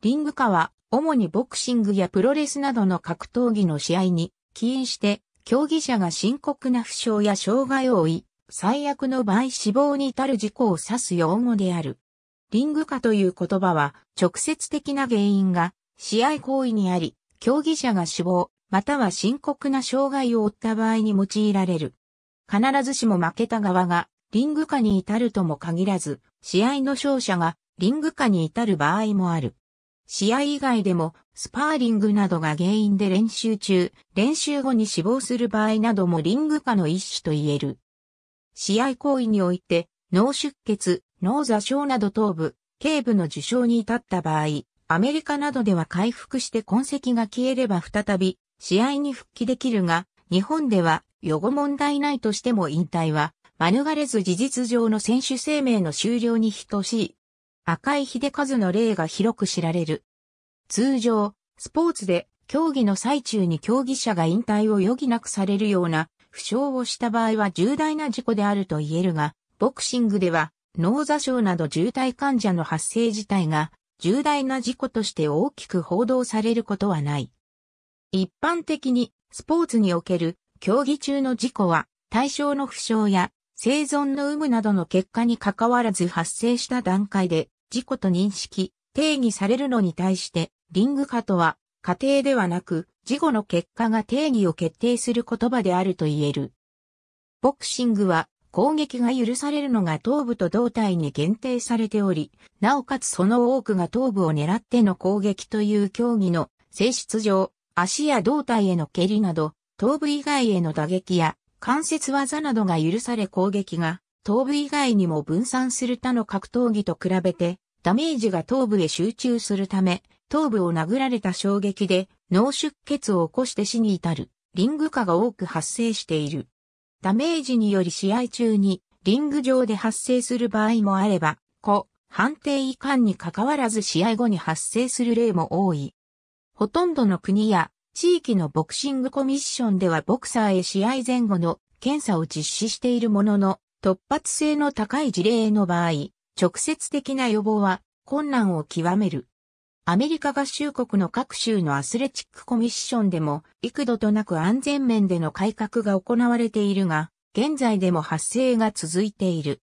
リング下は、主にボクシングやプロレスなどの格闘技の試合に起因して、競技者が深刻な負傷や障害を負い、最悪の場合死亡に至る事故を指す用語である。リング下という言葉は、直接的な原因が、試合行為にあり、競技者が死亡、または深刻な障害を負った場合に用いられる。必ずしも負けた側が、リング下に至るとも限らず、試合の勝者が、リング下に至る場合もある。試合以外でも、スパーリングなどが原因で練習中、練習後に死亡する場合などもリング下の一種と言える。試合行為において、脳出血、脳挫傷など頭部、頸部の受傷に至った場合、アメリカなどでは回復して痕跡が消えれば再び、試合に復帰できるが、日本では、予後問題ないとしても引退は、免れず事実上の選手生命の終了に等しい赤井秀和の例が広く知られる。通常、スポーツで競技の最中に競技者が引退を余儀なくされるような負傷をした場合は重大な事故であると言えるが、ボクシングでは脳挫傷など重体患者の発生自体が重大な事故として大きく報道されることはない。一般的にスポーツにおける競技中の事故は対象の負傷や生存の有無などの結果に関わらず発生した段階で事故と認識、定義されるのに対して、リング化とは、過程ではなく、事後の結果が定義を決定する言葉であると言える。ボクシングは、攻撃が許されるのが頭部と胴体に限定されており、なおかつその多くが頭部を狙っての攻撃という競技の性質上、足や胴体への蹴りなど、頭部以外への打撃や関節技などが許され攻撃が頭部以外にも分散する他の格闘技と比べて、ダメージが頭部へ集中するため、頭部を殴られた衝撃で脳出血を起こして死に至る、リング化が多く発生している。ダメージにより試合中に、リング上で発生する場合もあれば、個、判定以下に関わらず試合後に発生する例も多い。ほとんどの国や地域のボクシングコミッションではボクサーへ試合前後の検査を実施しているものの、突発性の高い事例の場合、直接的な予防は困難を極める。アメリカ合衆国の各州のアスレチックコミッションでも幾度となく安全面での改革が行われているが、現在でも発生が続いている。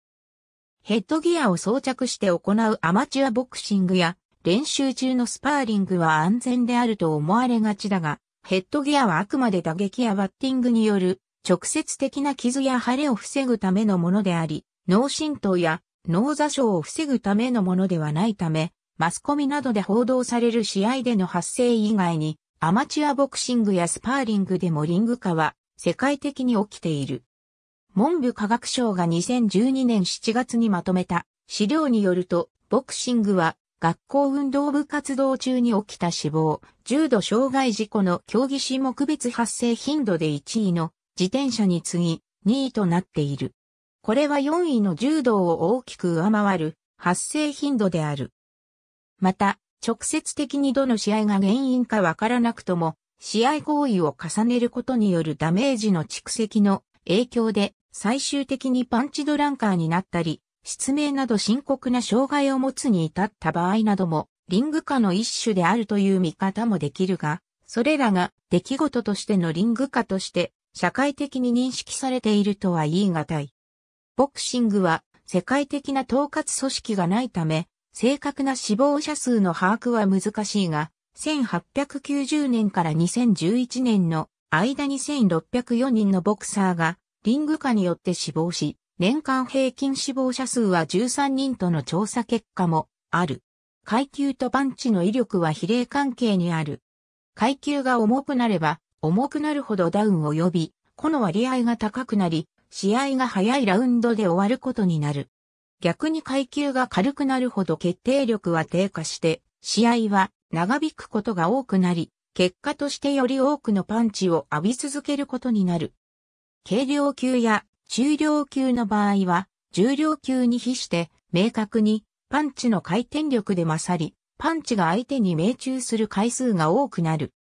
ヘッドギアを装着して行うアマチュアボクシングや練習中のスパーリングは安全であると思われがちだが、ヘッドギアはあくまで打撃やバッティングによる直接的な傷や腫れを防ぐためのものであり、脳震盪や脳座症を防ぐためのものではないため、マスコミなどで報道される試合での発生以外に、アマチュアボクシングやスパーリングでもリング化は世界的に起きている。文部科学省が2012年7月にまとめた資料によると、ボクシングは学校運動部活動中に起きた死亡、重度障害事故の競技種目別発生頻度で1位の自転車に次ぎ2位となっている。これは4位の柔道を大きく上回る発生頻度である。また、直接的にどの試合が原因かわからなくとも、試合行為を重ねることによるダメージの蓄積の影響で最終的にパンチドランカーになったり、失明など深刻な障害を持つに至った場合なども、リング化の一種であるという見方もできるが、それらが出来事としてのリング化として社会的に認識されているとは言い難い。ボクシングは世界的な統括組織がないため、正確な死亡者数の把握は難しいが、1890年から2011年の間に1604人のボクサーがリング化によって死亡し、年間平均死亡者数は13人との調査結果もある。階級とパンチの威力は比例関係にある。階級が重くなれば重くなるほどダウンを呼び、この割合が高くなり、試合が早いラウンドで終わることになる。逆に階級が軽くなるほど決定力は低下して、試合は長引くことが多くなり、結果としてより多くのパンチを浴び続けることになる。軽量級や中量級の場合は、重量級に比して明確にパンチの回転力で勝り、パンチが相手に命中する回数が多くなる。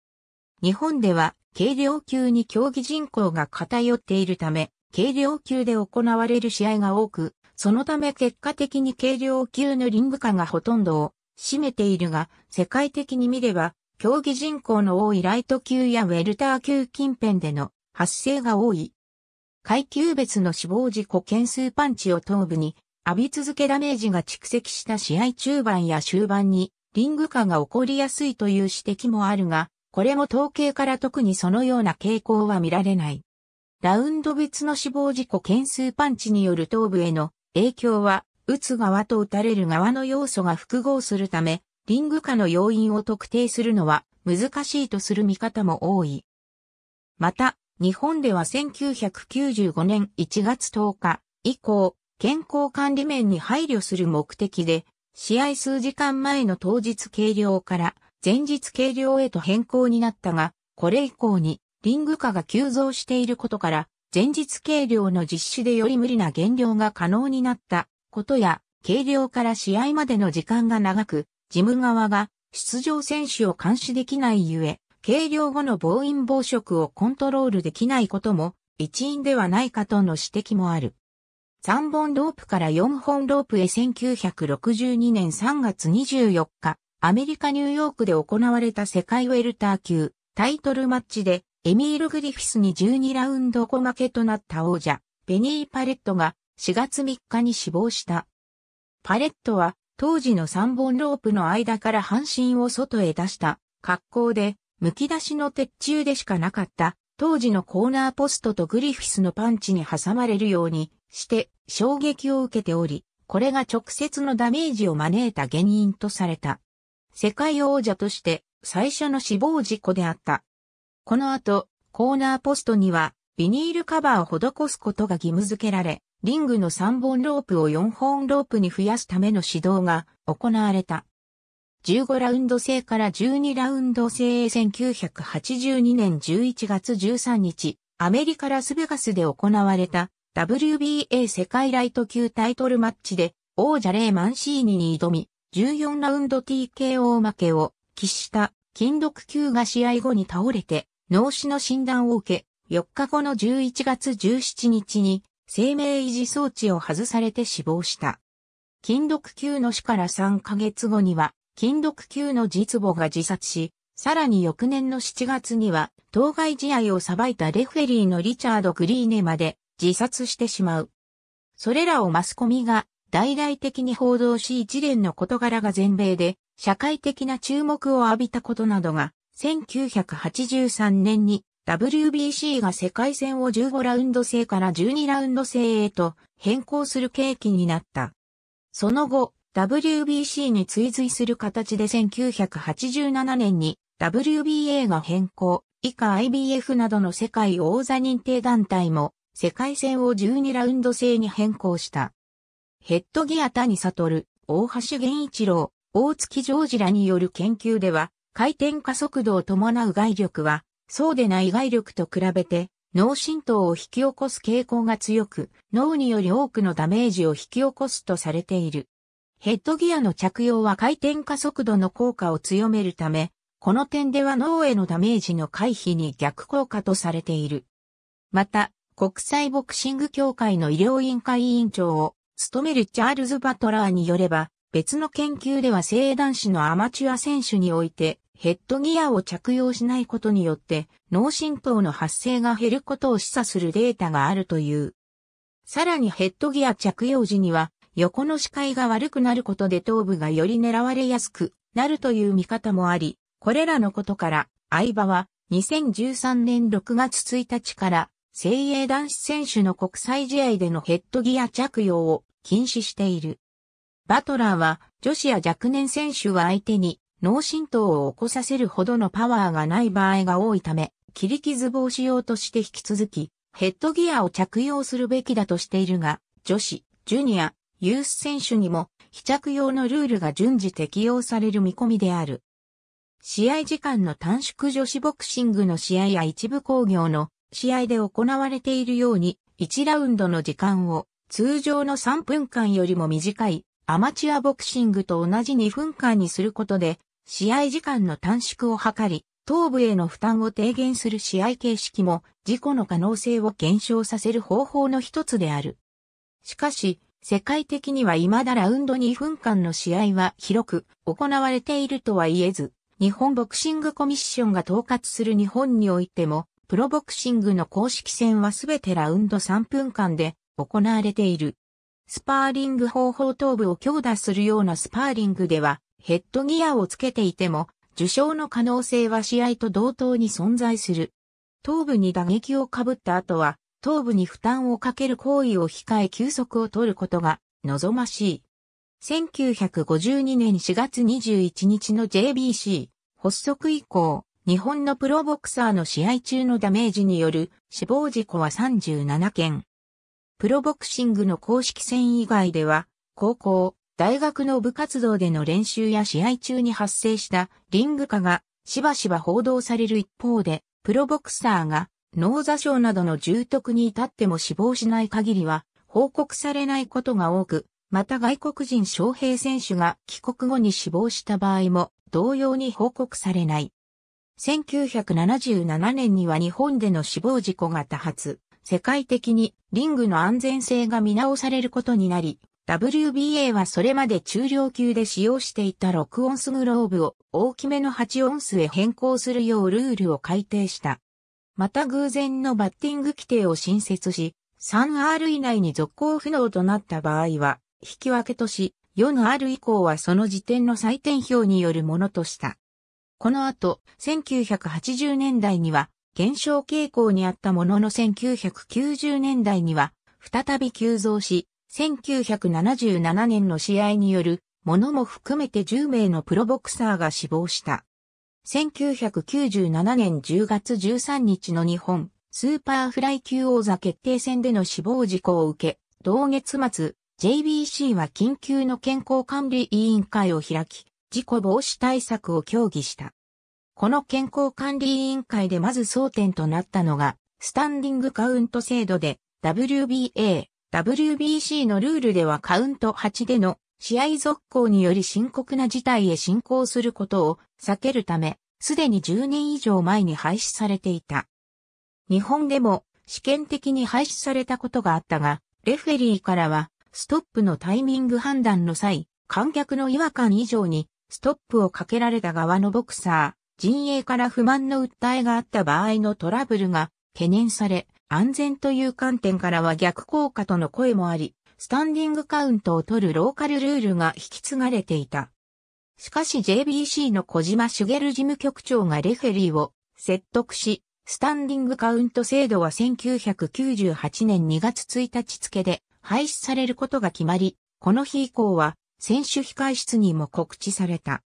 日本では軽量級に競技人口が偏っているため、軽量級で行われる試合が多く、そのため結果的に軽量級のリング化がほとんどを占めているが、世界的に見れば、競技人口の多いライト級やウェルター級近辺での発生が多い。階級別の死亡事故件数パンチを頭部に浴び続けダメージが蓄積した試合中盤や終盤にリング化が起こりやすいという指摘もあるが、これも統計から特にそのような傾向は見られない。ラウンド別の死亡事故件数パンチによる頭部への影響は、打つ側と打たれる側の要素が複合するため、リング下の要因を特定するのは難しいとする見方も多い。また、日本では1995年1月10日以降、健康管理面に配慮する目的で、試合数時間前の当日計量から前日軽量へと変更になったが、これ以降にリング化が急増していることから、前日軽量の実施でより無理な減量が可能になったことや、軽量から試合までの時間が長く、事務側が出場選手を監視できないゆえ、軽量後の暴飲暴食をコントロールできないことも一因ではないかとの指摘もある。3本ロープから4本ロープへ1962年3月24日、アメリカ・ニューヨークで行われた世界ウェルター級タイトルマッチでエミール・グリフィスに12ラウンド小負けとなった王者、ベニー・パレットが4月3日に死亡した。パレットは当時の3本ロープの間から半身を外へ出した格好で、剥き出しの鉄柱でしかなかった当時のコーナーポストとグリフィスのパンチに挟まれるようにして衝撃を受けており、これが直接のダメージを招いた原因とされた。世界王者として最初の死亡事故であった。この後、コーナーポストにはビニールカバーを施すことが義務付けられ、リングの3本ロープを4本ロープに増やすための指導が行われた。15ラウンド制から12ラウンド制1982年11月13日、アメリカ・ラスベガスで行われた WBA 世界ライト級タイトルマッチで王者レーマンシーニに挑み、14ラウンド TKO 負けを喫した金毒球が試合後に倒れて脳死の診断を受け、4日後の11月17日に生命維持装置を外されて死亡した。金毒球の死から3ヶ月後には、金毒球の実母が自殺し、さらに翌年の7月には、当該試合を裁いたレフェリーのリチャード・グリーネまで自殺してしまう。それらをマスコミが大々的に報道し一連の事柄が全米で社会的な注目を浴びたことなどが、1983年に WBC が世界戦を15ラウンド制から12ラウンド制へと変更する契機になった。その後、WBC に追随する形で1987年に WBA が変更、以下 IBF などの世界王座認定団体も世界戦を12ラウンド制に変更した。ヘッドギア谷悟、大橋源一郎、大月常治らによる研究では、回転加速度を伴う外力は、そうでない外力と比べて、脳震盪を引き起こす傾向が強く、脳により多くのダメージを引き起こすとされている。ヘッドギアの着用は回転加速度の効果を強めるため、この点では脳へのダメージの回避に逆効果とされている。また、国際ボクシング協会の医療委員会委員長を務めるチャールズ・バトラーによれば、別の研究では聖男子のアマチュア選手において、ヘッドギアを着用しないことによって、脳震盪の発生が減ることを示唆するデータがあるという。さらにヘッドギア着用時には、横の視界が悪くなることで頭部がより狙われやすくなるという見方もあり、これらのことから、相場は2013年6月1日から、精鋭男子選手の国際試合でのヘッドギア着用を禁止している。バトラーは女子や若年選手は相手に脳震盪を起こさせるほどのパワーがない場合が多いため、切り傷防止用として引き続き、ヘッドギアを着用するべきだとしているが、女子、ジュニア、ユース選手にも非着用のルールが順次適用される見込みである。試合時間の短縮女子ボクシングの試合や一部工業の試合で行われているように、1ラウンドの時間を通常の3分間よりも短いアマチュアボクシングと同じ2分間にすることで、試合時間の短縮を図り、頭部への負担を低減する試合形式も、事故の可能性を減少させる方法の一つである。しかし、世界的には未だラウンド2分間の試合は広く行われているとは言えず、日本ボクシングコミッションが統括する日本においても、プロボクシングの公式戦はすべてラウンド3分間で行われている。スパーリング方法頭部を強打するようなスパーリングでは、ヘッドギアをつけていても、受傷の可能性は試合と同等に存在する。頭部に打撃をかぶった後は、頭部に負担をかける行為を控え休息を取ることが望ましい。1952年4月21日の JBC 発足以降、日本のプロボクサーの試合中のダメージによる死亡事故は37件。プロボクシングの公式戦以外では、高校、大学の部活動での練習や試合中に発生したリング化がしばしば報道される一方で、プロボクサーが脳座症などの重篤に至っても死亡しない限りは報告されないことが多く、また外国人招平選手が帰国後に死亡した場合も同様に報告されない。1977年には日本での死亡事故が多発。世界的にリングの安全性が見直されることになり、WBA はそれまで中量級で使用していた6オンスグローブを大きめの8オンスへ変更するようルールを改定した。また偶然のバッティング規定を新設し、3R 以内に続行不能となった場合は、引き分けとし、4R 以降はその時点の採点表によるものとした。この後、1980年代には、減少傾向にあったものの1990年代には再び急増し、1977年の試合によるものも含めて10名のプロボクサーが死亡した。1997年10月13日の日本スーパーフライ級王座決定戦での死亡事故を受け、同月末、JBC は緊急の健康管理委員会を開き、事故防止対策を協議した。この健康管理委員会でまず争点となったのが、スタンディングカウント制度で、WBA、WBC のルールではカウント8での試合続行により深刻な事態へ進行することを避けるため、すでに10年以上前に廃止されていた。日本でも試験的に廃止されたことがあったが、レフェリーからはストップのタイミング判断の際、観客の違和感以上にストップをかけられた側のボクサー、陣営から不満の訴えがあった場合のトラブルが懸念され、安全という観点からは逆効果との声もあり、スタンディングカウントを取るローカルルールが引き継がれていた。しかし JBC の小島茂事務局長がレフェリーを説得し、スタンディングカウント制度は1998年2月1日付で廃止されることが決まり、この日以降は選手控室にも告知された。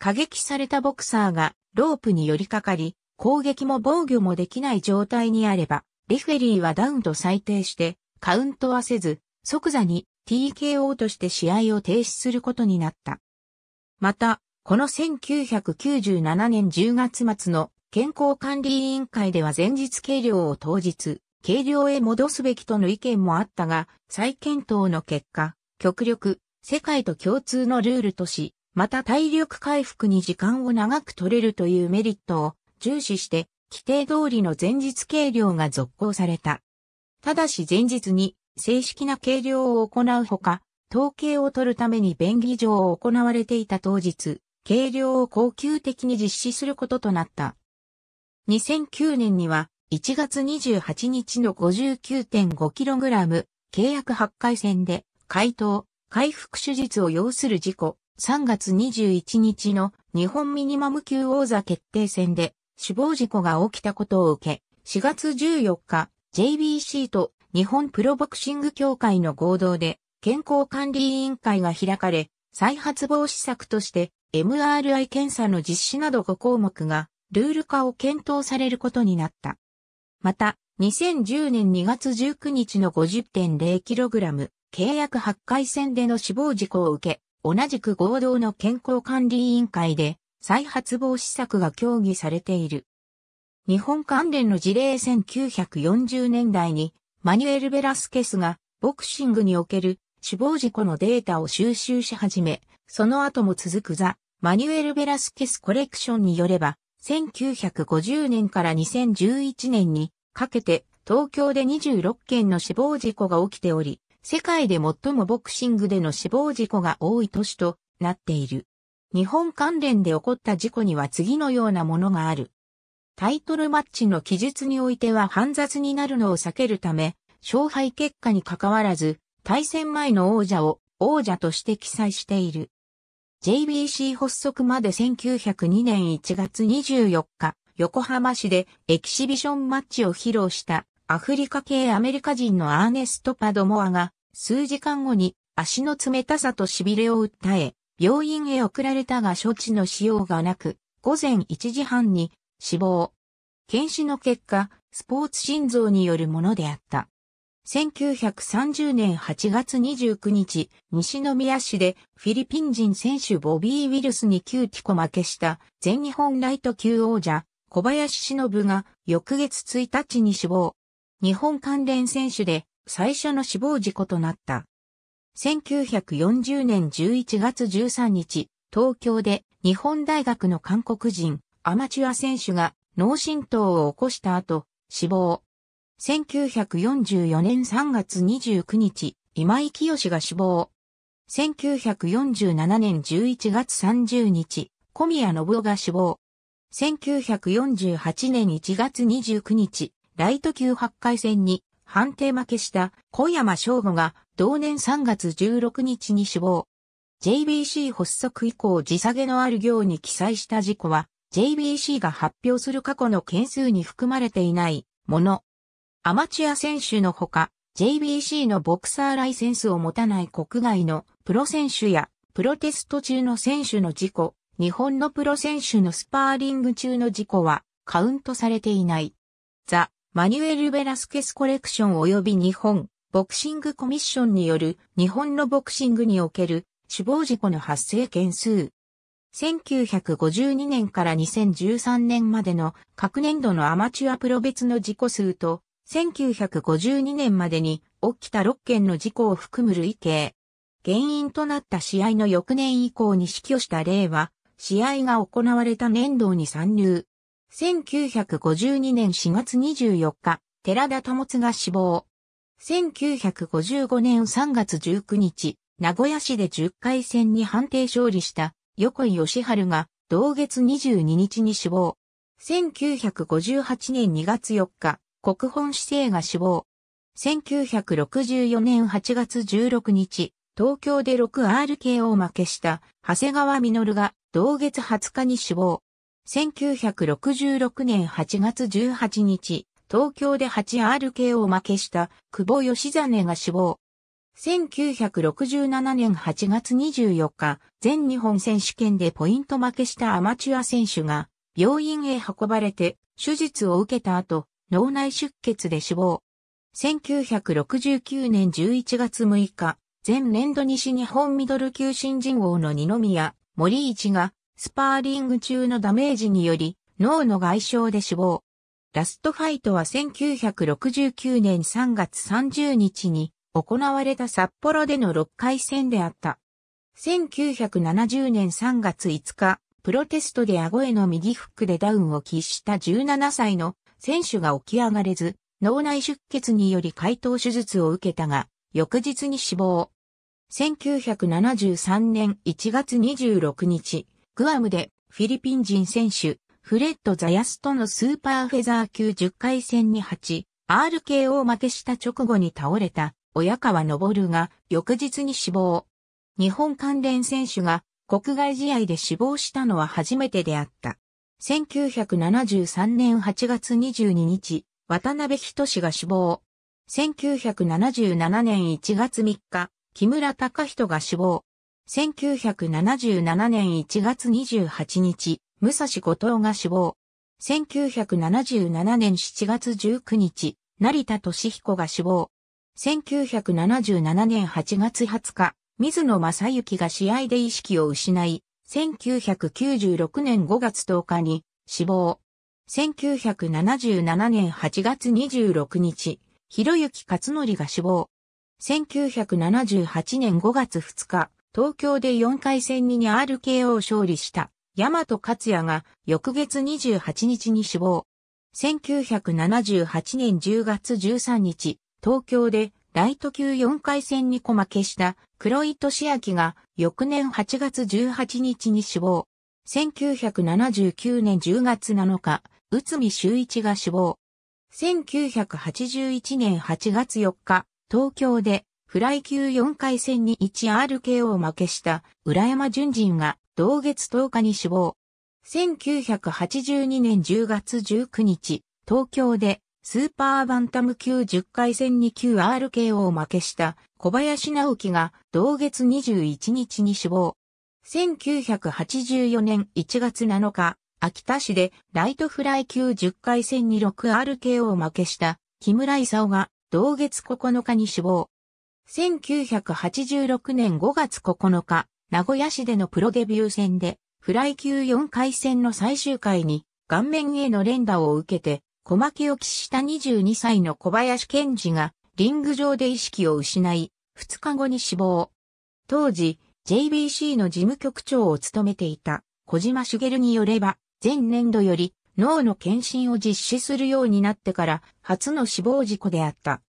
過激されたボクサーがロープに寄りかかり、攻撃も防御もできない状態にあれば、レフェリーはダウンと裁定して、カウントはせず、即座に TKO として試合を停止することになった。また、この1997年10月末の健康管理委員会では前日計量を当日、計量へ戻すべきとの意見もあったが、再検討の結果、極力、世界と共通のルールとし、また体力回復に時間を長く取れるというメリットを重視して、規定通りの前日計量が続行された。ただし前日に正式な計量を行うほか、統計を取るために便宜上行われていた当日、計量を恒久的に実施することとなった。2009年には1月28日の 59.5kg 契約8回戦で回答、回復手術を要する事故、3月21日の日本ミニマム級王座決定戦で死亡事故が起きたことを受け、4月14日、JBC と日本プロボクシング協会の合同で健康管理委員会が開かれ、再発防止策として MRI 検査の実施など5項目がルール化を検討されることになった。また、2010年2月19日の 50.0kg 契約8回戦での死亡事故を受け、同じく合同の健康管理委員会で再発防止策が協議されている。日本関連の事例1940年代にマニュエル・ベラスケスがボクシングにおける死亡事故のデータを収集し始め、その後も続くザ・マニュエル・ベラスケスコレクションによれば、1950年から2011年にかけて東京で26件の死亡事故が起きており、世界で最もボクシングでの死亡事故が多い都市となっている。日本関連で起こった事故には次のようなものがある。タイトルマッチの記述においては煩雑になるのを避けるため、勝敗結果に関わらず、対戦前の王者を王者として記載している。JBC 発足まで1902年1月24日、横浜市でエキシビションマッチを披露したアフリカ系アメリカ人のアーネスト・パドモアが、数時間後に足の冷たさと痺れを訴え、病院へ送られたが処置のしようがなく、午前1時半に死亡。検視の結果、スポーツ心臓によるものであった。1930年8月29日、西宮市でフィリピン人選手ボビー・ウィルスに急ティコ負けした全日本ライト級王者小林忍が翌月1日に死亡。日本関連選手で最初の死亡事故となった。1940年11月13日、東京で日本大学の韓国人アマチュア選手が脳震盪を起こした後、死亡。1944年3月29日、今井清が死亡。1947年11月30日、小宮信夫が死亡。1948年1月29日、ライト級8回戦に判定負けした小山翔吾が同年3月16日に死亡。JBC 発足以降時下げのある行に記載した事故は JBC が発表する過去の件数に含まれていないもの。アマチュア選手のほか JBC のボクサーライセンスを持たない国外のプロ選手やプロテスト中の選手の事故、日本のプロ選手のスパーリング中の事故はカウントされていない。ザ・マニュエル・ベラスケスコレクション及び日本、ボクシングコミッションによる日本のボクシングにおける死亡事故の発生件数。1952年から2013年までの各年度のアマチュアプロ別の事故数と、1952年までに起きた6件の事故を含む累計。原因となった試合の翌年以降に死去した例は、試合が行われた年度に参入。1952年4月24日、寺田智が死亡。1955年3月19日、名古屋市で10回戦に判定勝利した横井義春が同月22日に死亡。1958年2月4日、国本市政が死亡。1964年8月16日、東京で 6RK を負けした長谷川実が同月20日に死亡。1966年8月18日、東京で 8RK を負けした久保義真が死亡。1967年8月24日、全日本選手権でポイント負けしたアマチュア選手が、病院へ運ばれて、手術を受けた後、脳内出血で死亡。1969年11月6日、前年度西日本ミドル級新人王の二宮、森市が、スパーリング中のダメージにより脳の外傷で死亡。ラストファイトは1969年3月30日に行われた札幌での6回戦であった。1970年3月5日、プロテストで顎への右フックでダウンを喫した17歳の選手が起き上がれず、脳内出血により解凍手術を受けたが、翌日に死亡。1973年1月26日、グアムでフィリピン人選手、フレッド・ザヤスとのスーパーフェザー級10回戦に8、RKO 負けした直後に倒れた、親川昇が翌日に死亡。日本関連選手が国外試合で死亡したのは初めてであった。1973年8月22日、渡辺仁が死亡。1977年1月3日、木村隆人が死亡。1977年1月28日、武蔵後藤が死亡。1977年7月19日、成田俊彦が死亡。1977年8月20日、水野正幸が試合で意識を失い、1996年5月10日に死亡。1977年8月26日、広幸勝則が死亡。1978年5月2日、東京で4回戦に RKO を勝利した大和勝也が翌月28日に死亡。1978年10月13日、東京でライト級4回戦に小負けした黒井俊明が翌年8月18日に死亡。1979年10月7日、内海修一が死亡。1981年8月4日、東京でフライ級4回戦に 1RKO 負けした浦山純人が同月10日に死亡。1982年10月19日、東京でスーパーバンタム級10回戦に 9RKO 負けした小林直樹が同月21日に死亡。1984年1月7日、秋田市でライトフライ級10回戦に 6RKO 負けした木村勲が同月9日に死亡。1986年5月9日、名古屋市でのプロデビュー戦で、フライ級4回戦の最終回に、顔面への連打を受けて、小牧を喫した22歳の小林健二が、リング上で意識を失い、2日後に死亡。当時、JBC の事務局長を務めていた、小島茂によれば、前年度より、脳の検診を実施するようになってから、初の死亡事故であった。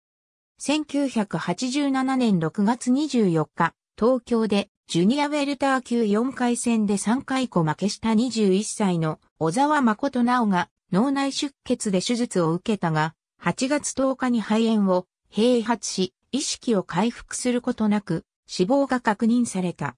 1987年6月24日、東京でジュニアウェルター級4回戦で3回こ負けした21歳の小沢誠直が脳内出血で手術を受けたが、8月10日に肺炎を併発し、意識を回復することなく、死亡が確認された。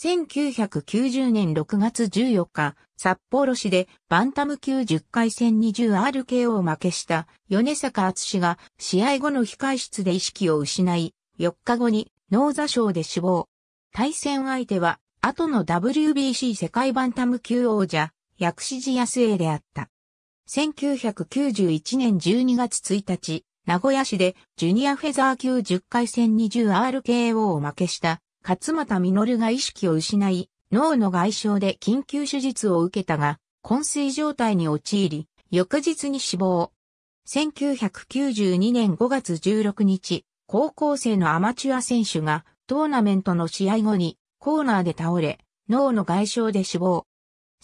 1990年6月14日、札幌市でバンタム級10回戦 20RKO を負けした米坂厚が試合後の控室で意識を失い、4日後に脳座症で死亡。対戦相手は後の WBC 世界バンタム級王者、薬師寺康栄であった。1991年12月1日、名古屋市でジュニアフェザー級10回戦 20RKO を負けした勝俣実が意識を失い、脳の外傷で緊急手術を受けたが、昏睡状態に陥り、翌日に死亡。1992年5月16日、高校生のアマチュア選手がトーナメントの試合後にコーナーで倒れ、脳の外傷で死亡。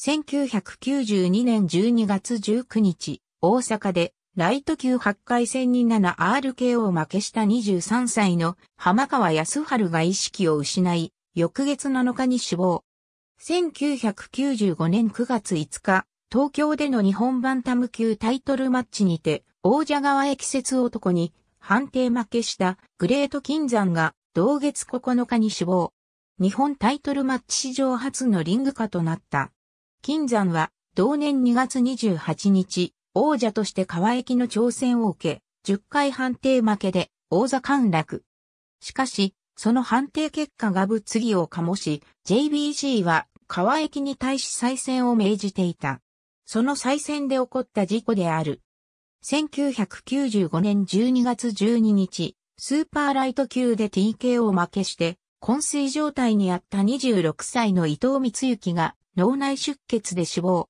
1992年12月19日、大阪でライト級8回戦に 7RKO 負けした23歳の浜川康春が意識を失い、翌月7日に死亡。1995年9月5日、東京での日本バンタム級タイトルマッチにて、王者側へ季節男に判定負けしたグレート金山が同月9日に死亡。日本タイトルマッチ史上初のリング化となった。金山は同年2月28日、王者として川駅の挑戦を受け、10回判定負けで王座陥落。しかし、その判定結果が物議を醸し、JBC は川駅に対し再選を命じていた。その再選で起こった事故である。1995年12月12日、スーパーライト級で TKO 負けして、昏睡状態にあった26歳の伊藤光幸が脳内出血で死亡。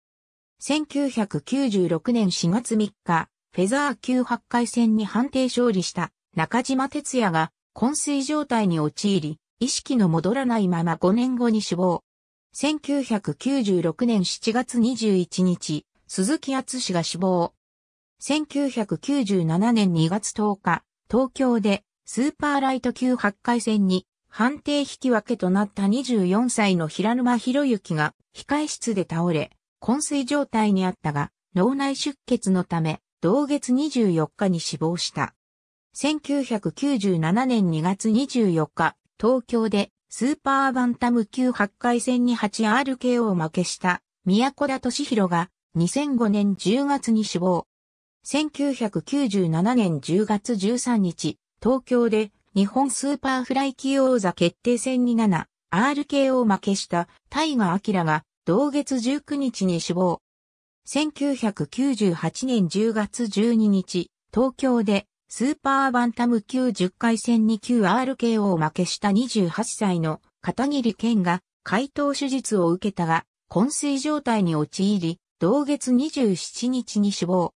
1996年4月3日、フェザー級8回戦に判定勝利した中島哲也が昏睡状態に陥り、意識の戻らないまま5年後に死亡。1996年7月21日、鈴木厚氏が死亡。1997年2月10日、東京でスーパーライト級8回戦に判定引き分けとなった24歳の平沼博之が控室で倒れ、昏睡状態にあったが、脳内出血のため、同月24日に死亡した。1997年2月24日、東京でスーパーバンタム級8回戦に 8RKO を負けした宮古田敏弘が2005年10月に死亡。1997年10月13日、東京で日本スーパーフライ級王座決定戦に 7RKO 負けした大河明が同月19日に死亡。1998年10月12日、東京でスーパーバンタム級10回戦に QRKO を負けした28歳の片桐健が回答手術を受けたが、昏睡状態に陥り、同月27日に死亡。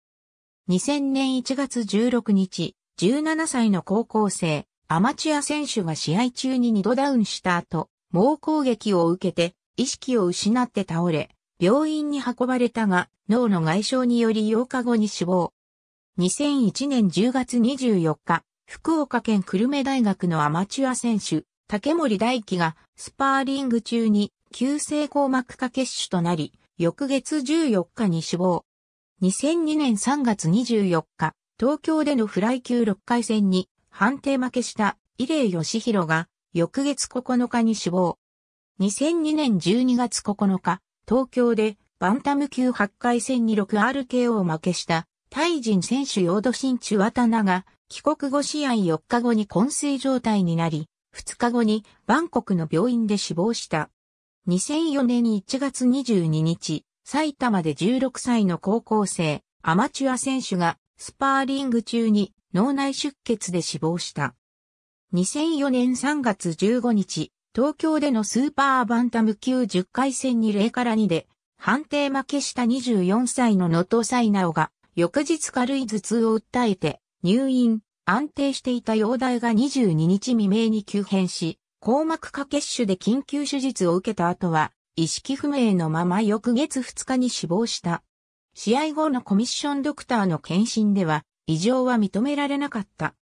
2000年1月16日、17歳の高校生、アマチュア選手が試合中に2度ダウンした後、猛攻撃を受けて意識を失って倒れ、病院に運ばれたが、脳の外傷により8日後に死亡。2001年10月24日、福岡県久留米大学のアマチュア選手、竹森大輝がスパーリング中に急性硬膜下血腫となり、翌月14日に死亡。2002年3月24日、東京でのフライ級6回戦に判定負けした伊礼義弘が翌月9日に死亡。2002年12月9日、東京でバンタム級8回戦に 6RKO 負けしたタイ人選手ヨードシンチュワタナが帰国後試合4日後に昏睡状態になり、2日後にバンコクの病院で死亡した。2004年1月22日、埼玉で16歳の高校生、アマチュア選手がスパーリング中に脳内出血で死亡した。2004年3月15日、東京でのスーパーバンタム級10回戦に0から2で、判定負けした24歳の野戸サイナオが、翌日軽い頭痛を訴えて、入院、安定していた容体が22日未明に急変し、硬膜下血腫で緊急手術を受けた後は、意識不明のまま翌月2日に死亡した。試合後のコミッションドクターの検診では、異常は認められなかった。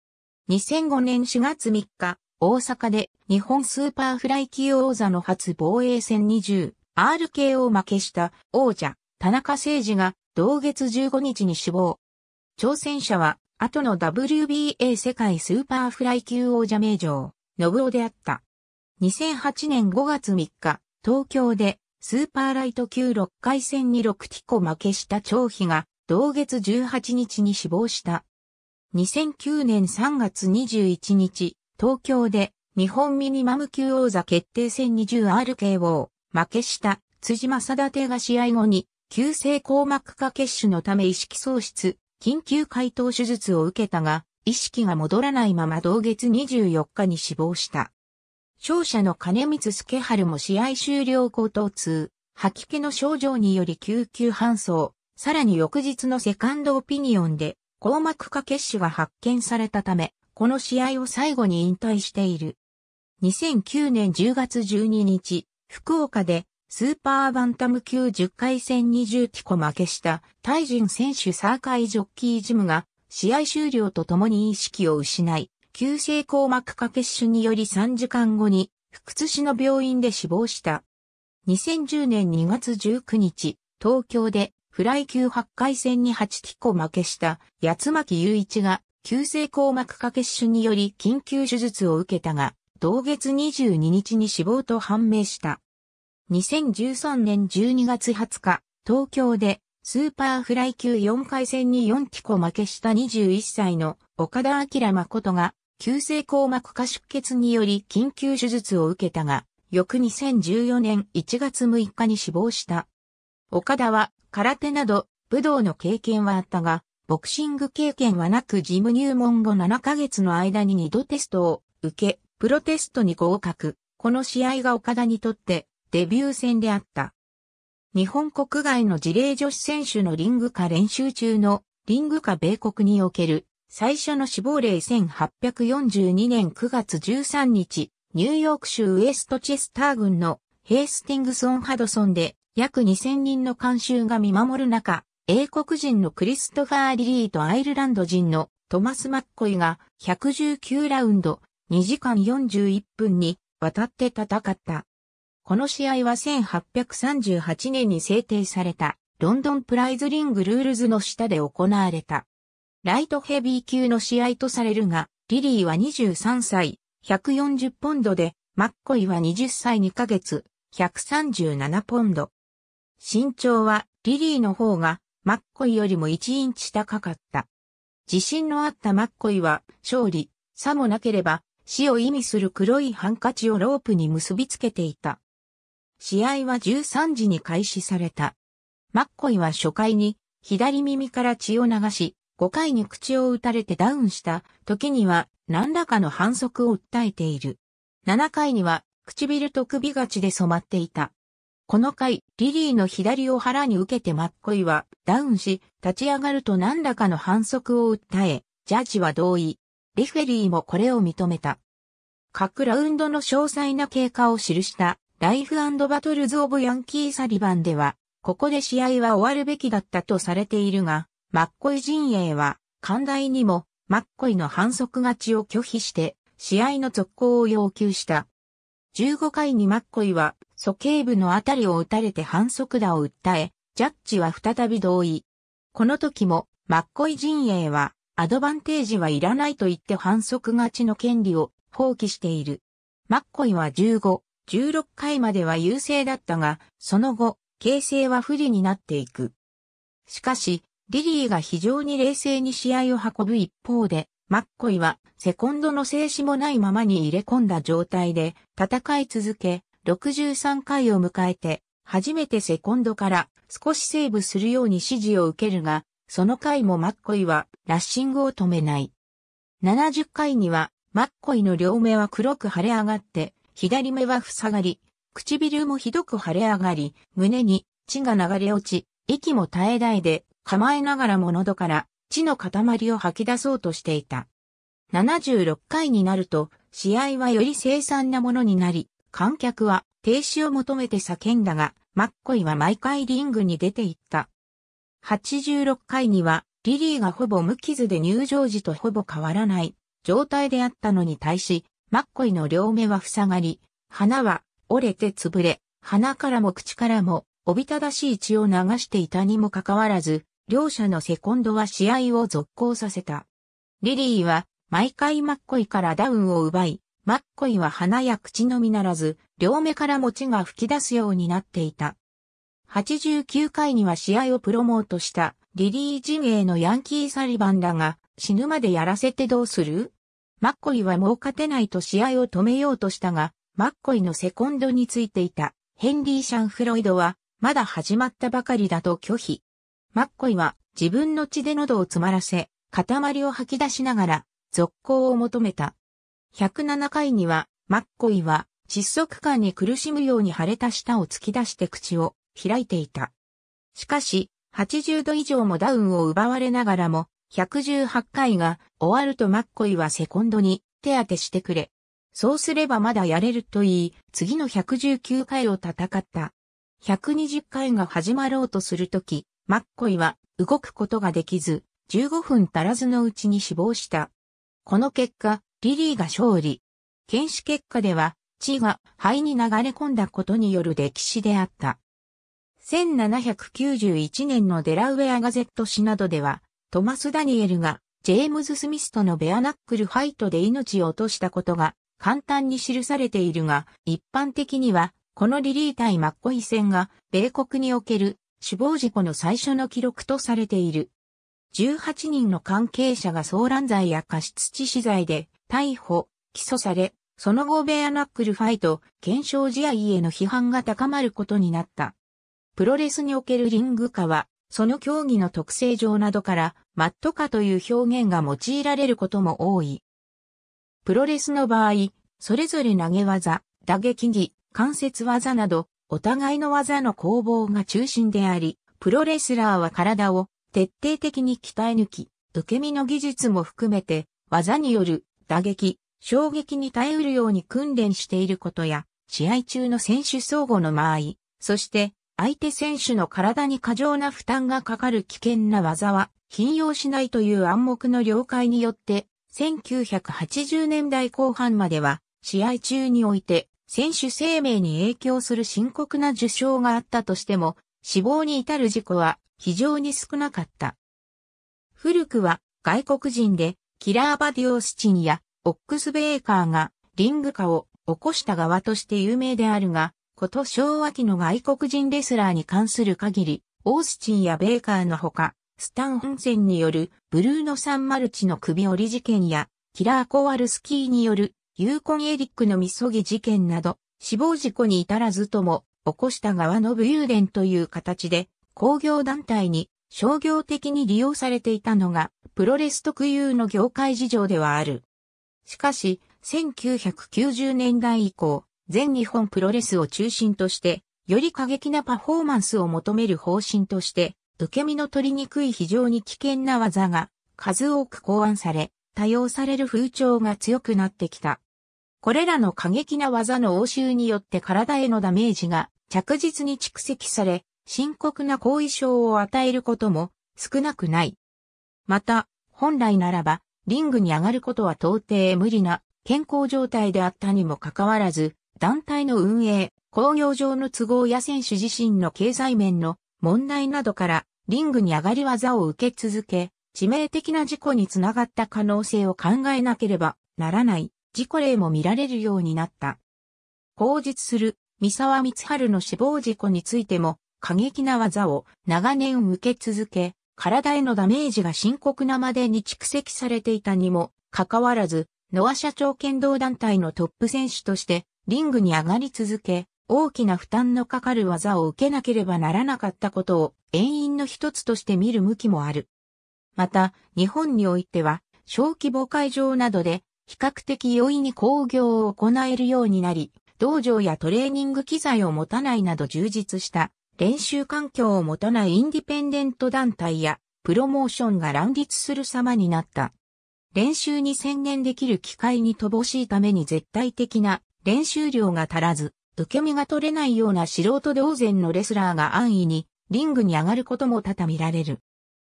2005年4月3日、大阪で日本スーパーフライ級王座の初防衛戦 20RK を負けした王者田中誠二が同月15日に死亡。挑戦者は後の WBA 世界スーパーフライ級王者名城、信夫であった。2008年5月3日、東京でスーパーライト級6回戦に6ティコ負けした張飛が同月18日に死亡した。2009年3月21日、東京で日本ミニマム級王座決定戦 20RKO 負けした辻正立が試合後に急性硬膜下血腫のため意識喪失、緊急解凍手術を受けたが、意識が戻らないまま同月24日に死亡した。勝者の金光助春も試合終了後頭痛、吐き気の症状により救急搬送、さらに翌日のセカンドオピニオンで、硬膜下血腫が発見されたため、この試合を最後に引退している。2009年10月12日、福岡でスーパーバンタム級10回戦20ティコ負けしたタイ人選手サーカイジョッキージムが試合終了とともに意識を失い、急性硬膜下血腫により3時間後に福津市の病院で死亡した。2010年2月19日、東京でフライ級8回戦に8ティコ負けした八巻雄一が急性硬膜下血腫により緊急手術を受けたが、同月22日に死亡と判明した。2013年12月20日、東京でスーパーフライ級4回戦に4機構負けした21歳の岡田明誠が急性硬膜下出血により緊急手術を受けたが、翌2014年1月6日に死亡した。岡田は空手など武道の経験はあったが、ボクシング経験はなく事務入門後7ヶ月の間に2度テストを受け、プロテストに合格。この試合が岡田にとってデビュー戦であった。日本国外の事例女子選手のリング下練習中のリング下米国における最初の死亡例1842年9月13日、ニューヨーク州ウエストチェスター郡のヘイスティングス・オン・ハドソンで約2000人の監修が見守る中、英国人のクリストファー・リリーとアイルランド人のトマス・マッコイが119ラウンド2時間41分にわたって戦った。この試合は1838年に制定されたロンドンプライズリングルールズの下で行われた。ライトヘビー級の試合とされるが、リリーは23歳、140ポンドで、マッコイは20歳2ヶ月、137ポンド。身長はリリーの方がマッコイよりも1インチ高かった。自信のあったマッコイは、勝利、さもなければ、死を意味する黒いハンカチをロープに結びつけていた。試合は13時に開始された。マッコイは初回に、左耳から血を流し、5回に口を打たれてダウンした時には何らかの反則を訴えている。7回には唇と首がちで染まっていた。この回、リリーの左を腹に受けてマッコイはダウンし、立ち上がると何らかの反則を訴え、ジャッジは同意。レフェリーもこれを認めた。各ラウンドの詳細な経過を記したライフバトルズ・オブ・ヤンキー・サリバンでは、ここで試合は終わるべきだったとされているが、マッコイ陣営は、寛大にも、マッコイの反則勝ちを拒否して、試合の続行を要求した。15回にマッコイは鼠径部のあたりを撃たれて反則打を訴え、ジャッジは再び同意。この時も、マッコイ陣営は、アドバンテージはいらないと言って反則勝ちの権利を放棄している。マッコイは15、16回までは優勢だったが、その後、形勢は不利になっていく。しかし、リリーが非常に冷静に試合を運ぶ一方で、マッコイはセコンドの静止もないままに入れ込んだ状態で戦い続け、63回を迎えて、初めてセコンドから少しセーブするように指示を受けるが、その回もマッコイはラッシングを止めない。70回にはマッコイの両目は黒く腫れ上がって、左目は塞がり、唇もひどく腫れ上がり、胸に血が流れ落ち、息も絶え絶えで構えながらも喉から血の塊を吐き出そうとしていた。76回になると試合はより凄惨なものになり、観客は停止を求めて叫んだが、マッコイは毎回リングに出て行った。86回には、リリーがほぼ無傷で入場時とほぼ変わらない状態であったのに対し、マッコイの両目は塞がり、鼻は折れて潰れ、鼻からも口からもおびただしい血を流していたにもかかわらず、両者のセコンドは試合を続行させた。リリーは毎回マッコイからダウンを奪い、マッコイは鼻や口のみならず、両目から餅が吹き出すようになっていた。89回には試合をプロモートしたリリー陣営のヤンキーサリバンらが死ぬまでやらせてどうするマッコイはもう勝てないと試合を止めようとしたが、マッコイのセコンドについていたヘンリー・シャン・フロイドはまだ始まったばかりだと拒否。マッコイは自分の血で喉を詰まらせ、塊を吐き出しながら続行を求めた。107回には、マッコイは、窒息感に苦しむように腫れた舌を突き出して口を開いていた。しかし、80度以上もダウンを奪われながらも、118回が終わるとマッコイはセコンドに手当てしてくれ。そうすればまだやれると言い、次の119回を戦った。120回が始まろうとするとき、マッコイは動くことができず、15分足らずのうちに死亡した。この結果、リリーが勝利。検視結果では、血が肺に流れ込んだことによる歴史であった。1791年のデラウェアガゼット誌などでは、トマス・ダニエルがジェームズ・スミスとのベアナックルファイトで命を落としたことが簡単に記されているが、一般的には、このリリー対マッコイ戦が、米国における死亡事故の最初の記録とされている。18人の関係者が騒乱罪や過失致死罪で逮捕、起訴され、その後ベアナックルファイト、検証試合への批判が高まることになった。プロレスにおけるリング化は、その競技の特性上などから、マット化という表現が用いられることも多い。プロレスの場合、それぞれ投げ技、打撃技、関節技など、お互いの技の攻防が中心であり、プロレスラーは体を徹底的に鍛え抜き、受け身の技術も含めて、技による打撃、衝撃に耐えうるように訓練していることや、試合中の選手相互の間合い、そして相手選手の体に過剰な負担がかかる危険な技は頻用しないという暗黙の了解によって、1980年代後半までは試合中において選手生命に影響する深刻な受傷があったとしても、死亡に至る事故は非常に少なかった。古くは外国人でキラーバディオスチンやオックスベーカーがリング化を起こした側として有名であるが、こと昭和期の外国人レスラーに関する限り、オースチンやベーカーのほか、スタン・ホンセンによるブルーノ・サン・マルチの首折り事件や、キラー・コワルスキーによるユーコン・エリックのみそぎ事件など、死亡事故に至らずとも、起こした側の武勇伝という形で、工業団体に商業的に利用されていたのが、プロレス特有の業界事情ではある。しかし、1990年代以降、全日本プロレスを中心として、より過激なパフォーマンスを求める方針として、受け身の取りにくい非常に危険な技が数多く考案され、多用される風潮が強くなってきた。これらの過激な技の応酬によって体へのダメージが着実に蓄積され、深刻な後遺症を与えることも少なくない。また、本来ならば、リングに上がることは到底無理な健康状態であったにもかかわらず、団体の運営、工業上の都合や選手自身の経済面の問題などから、リングに上がり技を受け続け、致命的な事故につながった可能性を考えなければならない事故例も見られるようになった。後述する三沢光春の死亡事故についても過激な技を長年受け続け、体へのダメージが深刻なまでに蓄積されていたにも、かかわらず、ノア社長剣道団体のトップ選手として、リングに上がり続け、大きな負担のかかる技を受けなければならなかったことを、遠因の一つとして見る向きもある。また、日本においては、小規模会場などで、比較的容易に工業を行えるようになり、道場やトレーニング機材を持たないなど充実した練習環境をもとないインディペンデント団体やプロモーションが乱立する様になった。練習に専念できる機会に乏しいために絶対的な練習量が足らず、受け身が取れないような素人同然のレスラーが安易にリングに上がることも多々見られる。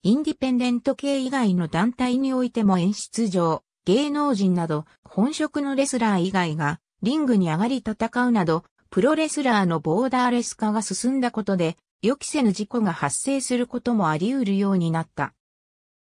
インディペンデント系以外の団体においても演出上、芸能人など本職のレスラー以外がリングに上がり戦うなどプロレスラーのボーダーレス化が進んだことで、予期せぬ事故が発生することもあり得るようになった。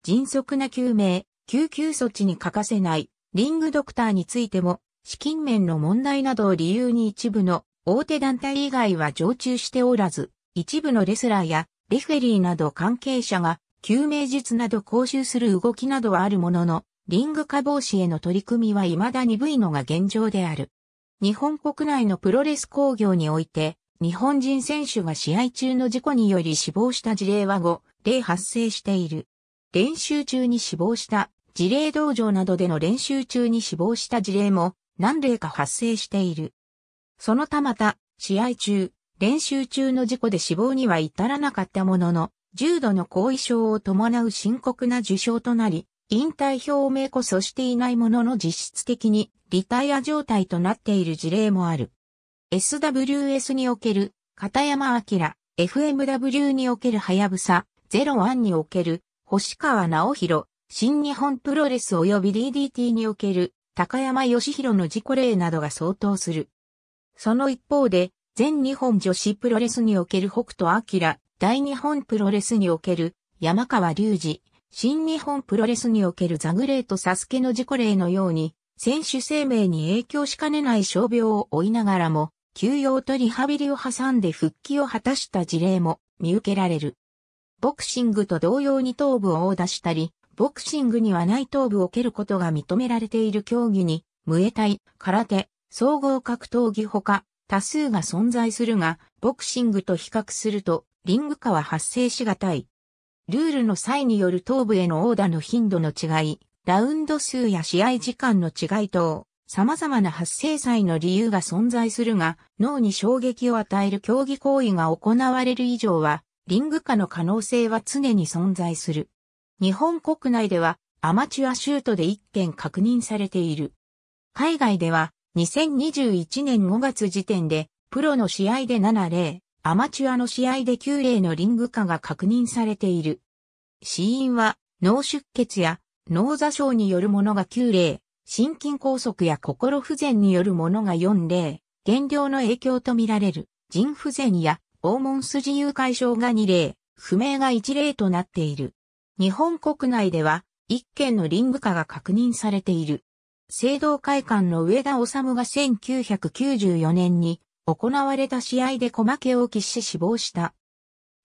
迅速な救命、救急措置に欠かせない、リングドクターについても、資金面の問題などを理由に一部の大手団体以外は常駐しておらず、一部のレスラーやレフェリーなど関係者が救命術など講習する動きなどはあるものの、リング化防止への取り組みは未だ鈍いのが現状である。日本国内のプロレス工業において、日本人選手が試合中の事故により死亡した事例は5例発生している。練習中に死亡した事例道場などでの練習中に死亡した事例も何例か発生している。そのたまた、試合中、練習中の事故で死亡には至らなかったものの、重度の後遺症を伴う深刻な受傷となり、引退表明こそしていないものの実質的にリタイア状態となっている事例もある。SWS における片山明、FMW におけるはやぶさ、01における星川直弘、新日本プロレス及び DDT における高山義弘の事故例などが相当する。その一方で、全日本女子プロレスにおける北斗晶、大日本プロレスにおける山川隆二、新日本プロレスにおけるザグレートサスケの事故例のように、選手生命に影響しかねない傷病を負いながらも、休養とリハビリを挟んで復帰を果たした事例も見受けられる。ボクシングと同様に頭部を殴打したり、ボクシングにはない頭部を蹴ることが認められている競技に、ムエタイ、空手、総合格闘技ほか、多数が存在するが、ボクシングと比較すると、リング化は発生しがたい。ルールの際による頭部へのオーダの頻度の違い、ラウンド数や試合時間の違い等、様々な発生祭の理由が存在するが、脳に衝撃を与える競技行為が行われる以上は、リング化の可能性は常に存在する。日本国内では、アマチュアシュートで1件確認されている。海外では、2021年5月時点で、プロの試合で7例、アマチュアの試合で9例のリング化が確認されている。死因は脳出血や脳座症によるものが9例、心筋梗塞や心不全によるものが4例、減量の影響とみられる腎不全や黄門筋誘拐症が2例、不明が1例となっている。日本国内では1件のリング化が確認されている。聖堂会館の上田治が1994年に行われた試合で小負けを喫し死亡した。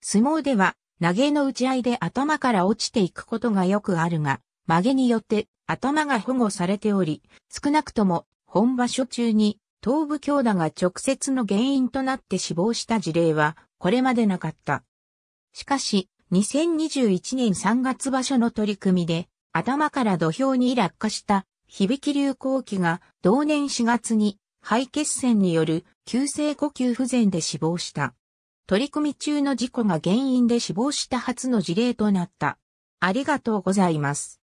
相撲では、投げの打ち合いで頭から落ちていくことがよくあるが、曲げによって頭が保護されており、少なくとも本場所中に頭部強打が直接の原因となって死亡した事例はこれまでなかった。しかし、2021年3月場所の取り組みで、頭から土俵に落下した響き流行期が同年4月に肺血栓による急性呼吸不全で死亡した。取り組み中の事故が原因で死亡した初の事例となった。ありがとうございます。